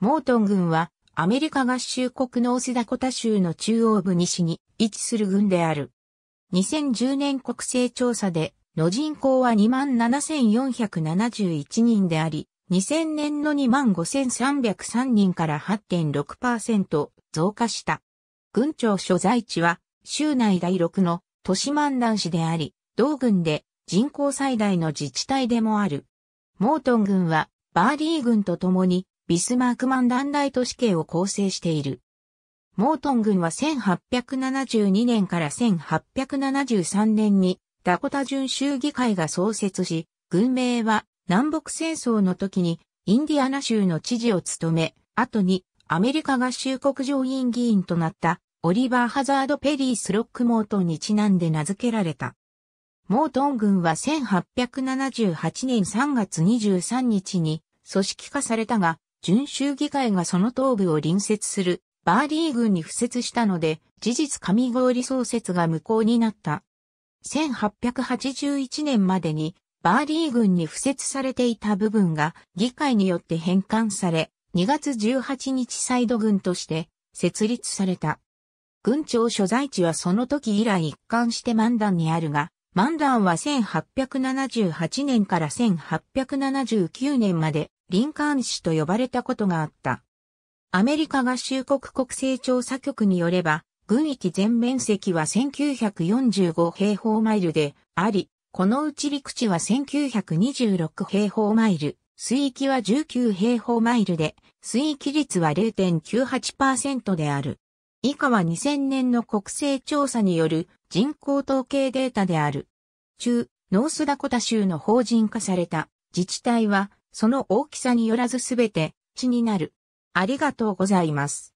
モートン軍はアメリカ合衆国のオスダコタ州の中央部西に位置する軍である。2010年国勢調査での人口は27,471人であり、2000年の25,303人から8.6%増加した。軍庁所在地は州内第6の都市万蘭市であり、同軍で人口最大の自治体でもある。モートン軍はバーリー軍と共にビスマークマン団大都市系を構成している。モートン軍は1872年から1873年にダコタ準州議会が創設し、軍名は南北戦争の時にインディアナ州の知事を務め、後にアメリカ合衆国上院議員となったオリバー・ハザード・ペリー・スロック・モートンにちなんで名付けられた。モートン軍は1878年3月23日に組織化されたが、準州議会がその東部を隣接するバーリー軍に付設したので、事実上理創設が無効になった。1881年までにバーリー軍に付設されていた部分が議会によって返還され、2月18日サイド軍として設立された。軍庁所在地はその時以来一貫してマンダンにあるが、マンダンは1878年から1879年までリンカーン氏と呼ばれたことがあった。アメリカ合衆国国勢調査局によれば、軍域全面積は1945平方マイルであり、このうち陸地は1926平方マイル、水域は19平方マイルで、水域率は0.98%である。以下は2000年の国勢調査による人口統計データである。中、ノースダコタ州の法人化された自治体はその大きさによらずすべて、地になる。ありがとうございます。